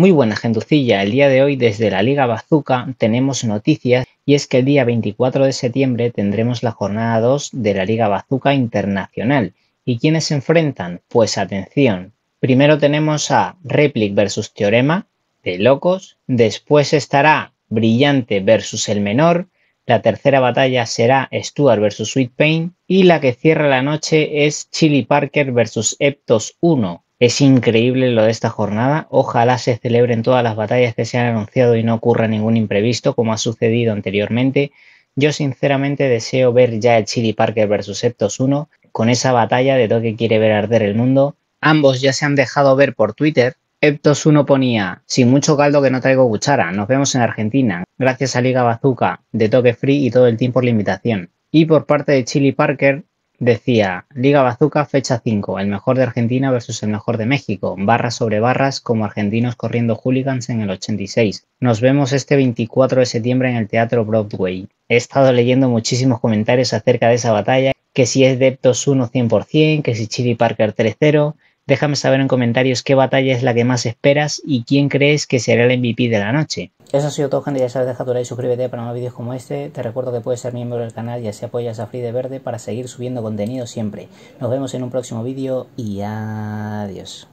Muy buena gentucilla, el día de hoy desde la Liga Bazuca tenemos noticias y es que el día 24 de septiembre tendremos la jornada 2 de la Liga Bazuca Internacional. ¿Y quiénes se enfrentan? Pues atención, primero tenemos a Replic versus Teorema, de locos, después estará Brillante versus el menor, la tercera batalla será Stuart versus Sweet Pain y la que cierra la noche es Chili Parker versus Eptos 1, es increíble lo de esta jornada. Ojalá se celebren todas las batallas que se han anunciado y no ocurra ningún imprevisto como ha sucedido anteriormente. Yo sinceramente deseo ver ya el Chili Parker versus Eptos 1 con esa batalla de Toque quiere ver arder el mundo. Ambos ya se han dejado ver por Twitter. Eptos 1 ponía, sin mucho caldo que no traigo cuchara, nos vemos en Argentina, gracias a Liga Bazooka, de Toque Free y todo el team por la invitación. Y por parte de Chili Parker, decía Liga bazuca fecha 5, el mejor de Argentina versus el mejor de México, barras sobre barras como argentinos corriendo hooligans en el 86. Nos vemos este 24 de septiembre en el Teatro Broadway. He estado leyendo muchísimos comentarios acerca de esa batalla, que si es Deptos 1 100%, que si Chili Parker 3-0, Déjame saber en comentarios qué batalla es la que más esperas y quién crees que será el MVP de la noche. Eso ha sido todo gente, ya sabes, deja tu like, suscríbete para más vídeos como este. Te recuerdo que puedes ser miembro del canal y así apoyas a Free de Verde para seguir subiendo contenido siempre. Nos vemos en un próximo vídeo y adiós.